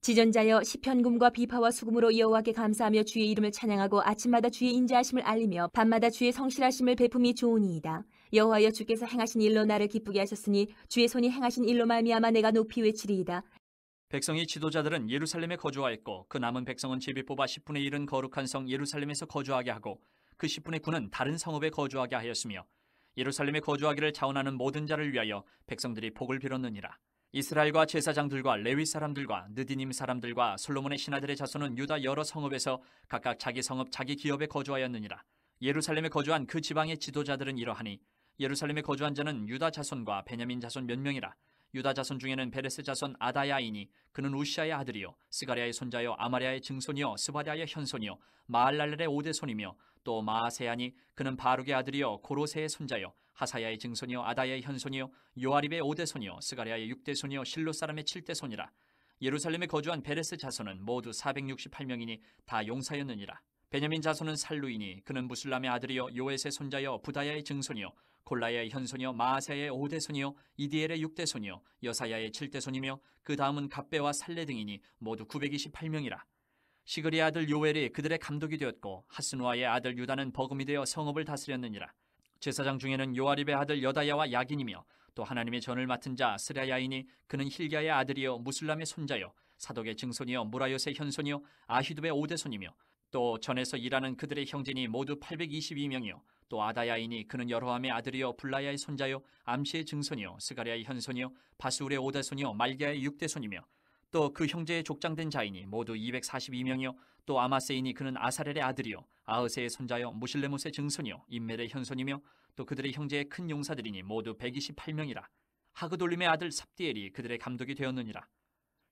지전자여 시편금과 비파와 수금으로 여호와께 감사하며 주의 이름을 찬양하고 아침마다 주의 인자하심을 알리며 밤마다 주의 성실하심을 베품이 좋으니이다. 여호와여 주께서 행하신 일로 나를 기쁘게 하셨으니 주의 손이 행하신 일로 말미암아 내가 높이 외치리이다. 백성의 지도자들은 예루살렘에 거주하였고 그 남은 백성은 제비 뽑아 10분의 1은 거룩한 성 예루살렘에서 거주하게 하고 그 10분의 9는 다른 성읍에 거주하게 하였으며 예루살렘에 거주하기를 자원하는 모든 자를 위하여 백성들이 복을 빌었느니라. 이스라엘과 제사장들과 레위 사람들과 느디님 사람들과 솔로몬의 신하들의 자손은 유다 여러 성읍에서 각각 자기 성읍 자기 기업에 거주하였느니라. 예루살렘에 거주한 그 지방의 지도자들은 이러하니 예루살렘에 거주한 자는 유다 자손과 베냐민 자손 몇 명이라 유다 자손 중에는 베레스 자손 아다야이니 그는 우시아의 아들이요 스가리아의 손자요 아마리아의 증손이요 스바리아의 현손이요 마알랄렐의 오대손이며 또 마아세아니 그는 바룩의 아들이요 고로세의 손자요 하사야의 증손이요 아다야의 현손이요 요아립의 오대손이요 스가리아의 육대손이요 실로 사람의 칠대손이라 예루살렘에 거주한 베레스 자손은 모두 468명이니 다 용사였느니라 베냐민 자손은 살루이니 그는 무슬람의 아들이요 요에의손자요 부다야의 증손이요 골라야의 현손이요 마세의 5대손이요 이디엘의 6대손이요 여사야의 7대손이며 그 다음은 갑배와 살레 등이니 모두 928명이라. 시그리의 아들 요엘이 그들의 감독이 되었고 하스누아의 아들 유다는 버금이 되어 성읍을 다스렸느니라. 제사장 중에는 요아립의 아들 여다야와 야긴이며 또 하나님의 전을 맡은 자 스라야이니 그는 힐기야의 아들이요 무슬람의 손자요 사독의 증손이요 무라요의 현손이요 아히둡의 오대손이며 또 전에서 일하는 그들의 형제니 모두 822명이요. 또 아다야인이 그는 여로함의 아들이요 불라야의 손자요 암시의 증손이요 스가리아의 현손이요 바스울의 오대손이요 말기야의 육대손이며 또 그 형제의 족장된 자인이 모두 242명이요 또 아마세인이 그는 아사렐의 아들이요 아흐세의 손자요 무실레못의 증손이요 인멜의 현손이며 또 그들의 형제의 큰 용사들이니 모두 128명이라 하그돌림의 아들 삽디엘이 그들의 감독이 되었느니라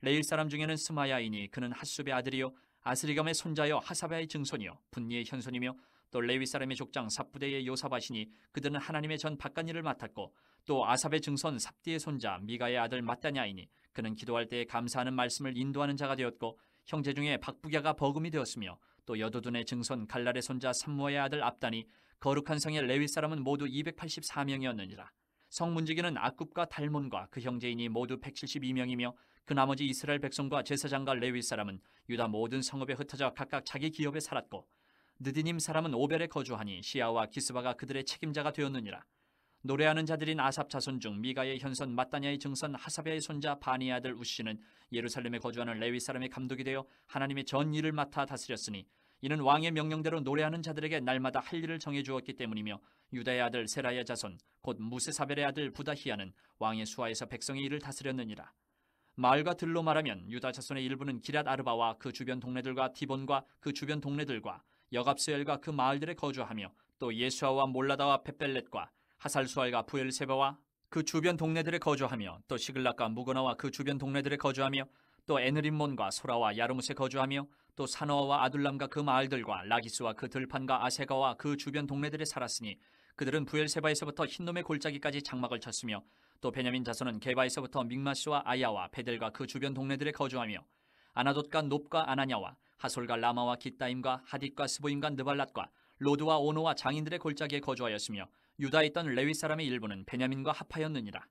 레일 사람 중에는 스마야이니 그는 핫숲의 아들이요 아스리감의 손자여 하사바의 증손이여 분리의 현손이며 또 레위 사람의 족장 삽부대의 요사바시니 그들은 하나님의 전 바깥일을 맡았고 또 아삽의 증손 삽디의 손자 미가의 아들 마따냐이니 그는 기도할 때에 감사하는 말씀을 인도하는 자가 되었고 형제 중에 박부갸가 버금이 되었으며 또 여도둔의 증손 갈랄의 손자 삼모의 아들 압다니 거룩한 성의 레위 사람은 모두 284명이었느니라 성문지기는 악굽과 달몬과 그 형제인이 모두 172명이며 그 나머지 이스라엘 백성과 제사장과 레위 사람은 유다 모든 성읍에 흩어져 각각 자기 기업에 살았고 느디님 사람은 오벨에 거주하니 시아와 기스바가 그들의 책임자가 되었느니라. 노래하는 자들인 아삽 자손 중 미가의 현선 마따냐의 증선 하사베의 손자 바니 아들 우시는 예루살렘에 거주하는 레위 사람의 감독이 되어 하나님의 전 일을 맡아 다스렸으니 이는 왕의 명령대로 노래하는 자들에게 날마다 할 일을 정해 주었기 때문이며 유다의 아들 세라의 자손 곧 무세사벨의 아들 부다히야는 왕의 수하에서 백성의 일을 다스렸느니라. 마을과 들로 말하면 유다 자손의 일부는 기랏 아르바와 그 주변 동네들과 디본과 그 주변 동네들과 여갑스엘과 그 마을들에 거주하며 또 예수아와 몰라다와 벳벨렛과 하살수알과 부엘세바와 그 주변 동네들에 거주하며 또 시글락과 무거나와 그 주변 동네들에 거주하며 또 에느림몬과 소라와 야르무스에 거주하며 또 사노아와 아둘람과 그 마을들과 라기스와 그 들판과 아세가와 그 주변 동네들에 살았으니 그들은 부엘세바에서부터 흰놈의 골짜기까지 장막을 쳤으며 또 베냐민 자손은 개바에서부터 믹마스와 아야와 베델과 그 주변 동네들에 거주하며 아나돗과 높과 아나냐와 하솔과 라마와 기따임과 하딧과 스보임과 느발랏과 로드와 오노와 장인들의 골짜기에 거주하였으며 유다에 있던 레위 사람의 일부는 베냐민과 합하였느니라.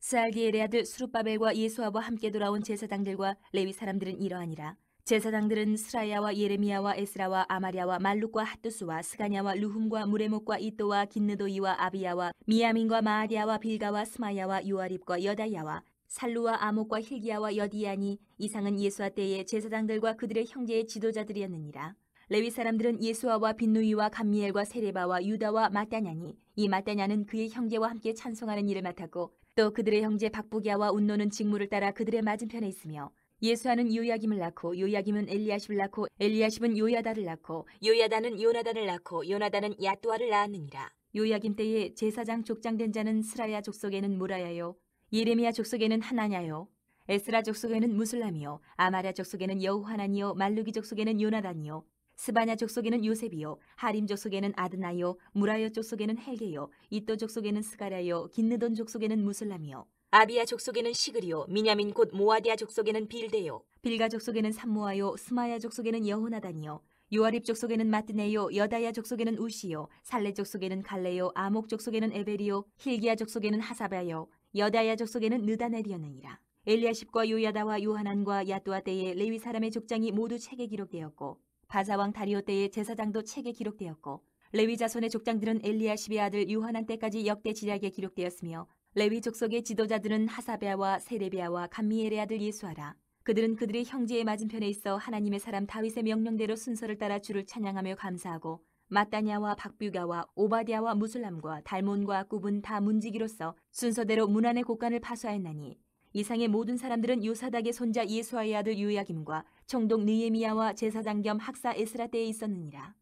스디엘의 아들 수룹바벨과 예수아와 함께 돌아온 제사장들과 레위 사람들은 이러하니라. 제사장들은 스라야와 예레미야와 에스라와 아마리아와 말룩과 핫두스와 스가냐와 루 h 과 무레목과 이또와 긴느도이와 아비야와 미야민과 마아리아와 빌가와 스마야와 요아립과 여다야와 살루와 아목과 힐기야와 여디야니 이상은 예수와 때의 제사장들과 그들의 형제의 지도자들이었느니라. 레위 사람들은 예수아와 빈누이와 감미엘과 세레바와 유다와 마따냐니 이 마따냐는 그의 형제와 함께 찬송하는 일을 맡았고 또 그들의 형제 박부기야와 운노는 직무를 따라 그들의 맞은편에 있으며 예수아는 요야김을 낳고 요야김은 엘리야십을 낳고 엘리야십은 요야다를 낳고 요야다는 요나단을 낳고 요나단은 야뚜아를 낳았느니라. 요야김 때에 제사장 족장된 자는 스라야 족속에는 무라야요 예레미야 족속에는 하나냐요 에스라 족속에는 무슬람이요 아마랴 족속에는 여호하나니요 말루기 족속에는 요나단이요 스바냐 족속에는 요셉이요 하림 족속에는 아드나요 무라여 족속에는 헬게요 이또 족속에는 스가랴요 긴느돈 족속에는 무슬람이요 아비야 족속에는 시그리오 미냐민 곧 모아디아 족속에는 빌데요 빌가 족속에는 삼모아요 스마야 족속에는 여호나다니요 요아립 족속에는 마뜨네요 여다야 족속에는 우시요 살레 족속에는 갈레요 아목 족속에는 에베리오 힐기야 족속에는 하사바요 여다야 족속에는 느다네리였느니라 엘리아십과 요야다와 요하난과 야또아 때에 레위 사람의 족장이 모두 책에 기록되었고 바사왕 다리오 때의 제사장도 책에 기록되었고 레위 자손의 족장들은 엘리아십의 아들 요하난 때까지 역대 지략에 기록되었으며 레위 족속의 지도자들은 하사베아와 세레베아와감미에의 아들 예수하라. 그들은 그들의 형제의 맞은편에 있어 하나님의 사람 다윗의 명령대로 순서를 따라 주를 찬양하며 감사하고 마따냐와 박뷰가와 오바디아와 무슬람과 달몬과 굽은 다 문지기로서 순서대로 문안의 곳간을 파수하였나니 이상의 모든 사람들은 요사닥의 손자 예수아의 아들 유야김과청독느에미야와 제사장 겸 학사 에스라 때에 있었느니라.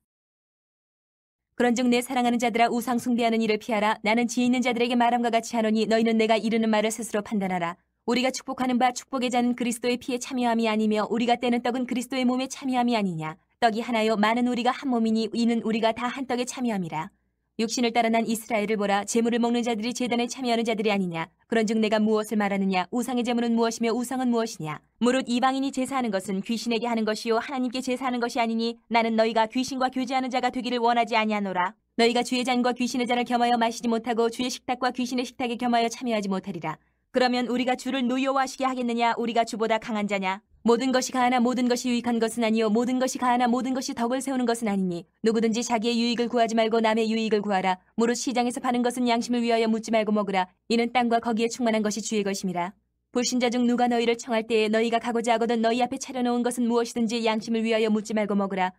그런즉 내 사랑하는 자들아 우상 숭배하는 일을 피하라. 나는 지혜 있는 자들에게 말함과 같이 하노니 너희는 내가 이르는 말을 스스로 판단하라. 우리가 축복하는 바 축복의 자는 그리스도의 피에 참여함이 아니며 우리가 떼는 떡은 그리스도의 몸에 참여함이 아니냐. 떡이 하나요 많은 우리가 한 몸이니 이는 우리가 다 한 떡에 참여함이라. 육신을 따라 난 이스라엘을 보라 재물을 먹는 자들이 재단에 참여하는 자들이 아니냐 그런즉 내가 무엇을 말하느냐 우상의 재물은 무엇이며 우상은 무엇이냐 무릇 이방인이 제사하는 것은 귀신에게 하는 것이요 하나님께 제사하는 것이 아니니 나는 너희가 귀신과 교제하는 자가 되기를 원하지 아니하노라 너희가 주의 잔과 귀신의 잔을 겸하여 마시지 못하고 주의 식탁과 귀신의 식탁에 겸하여 참여하지 못하리라 그러면 우리가 주를 노여워하시게 하겠느냐 우리가 주보다 강한 자냐 모든 것이 가하나 모든 것이 유익한 것은 아니요 모든 것이 가하나 모든 것이 덕을 세우는 것은 아니니 누구든지 자기의 유익을 구하지 말고 남의 유익을 구하라 무릇 시장에서 파는 것은 양심을 위하여 묻지 말고 먹으라 이는 땅과 거기에 충만한 것이 주의 것임이라 불신자 중 누가 너희를 청할 때에 너희가 가고자 하거든 너희 앞에 차려놓은 것은 무엇이든지 양심을 위하여 묻지 말고 먹으라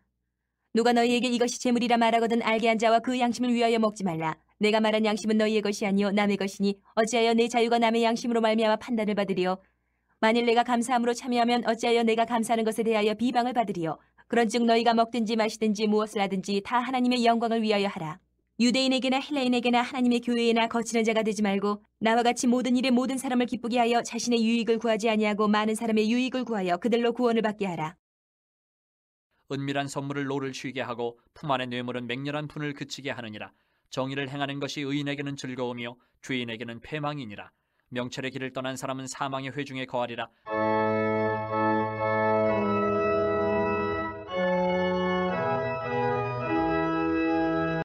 누가 너희에게 이것이 재물이라 말하거든 알게 한 자와 그 양심을 위하여 먹지 말라 내가 말한 양심은 너희의 것이 아니요 남의 것이니 어찌하여 내 자유가 남의 양심으로 말미암아 판단을 받으리요 만일 내가 감사함으로 참여하면 어찌하여 내가 감사하는 것에 대하여 비방을 받으리요. 그런즉 너희가 먹든지 마시든지 무엇을 하든지 다 하나님의 영광을 위하여 하라. 유대인에게나 헬라인에게나 하나님의 교회에나 거치는 자가 되지 말고 나와 같이 모든 일에 모든 사람을 기쁘게 하여 자신의 유익을 구하지 아니하고 많은 사람의 유익을 구하여 그들로 구원을 받게 하라. 은밀한 선물을 노를 쉬게 하고 품 안의 뇌물은 맹렬한 분을 그치게 하느니라. 정의를 행하는 것이 의인에게는 즐거움이요 죄인에게는 패망이니라. 명철의 길을 떠난 사람은 사망의 회중에 거하리라.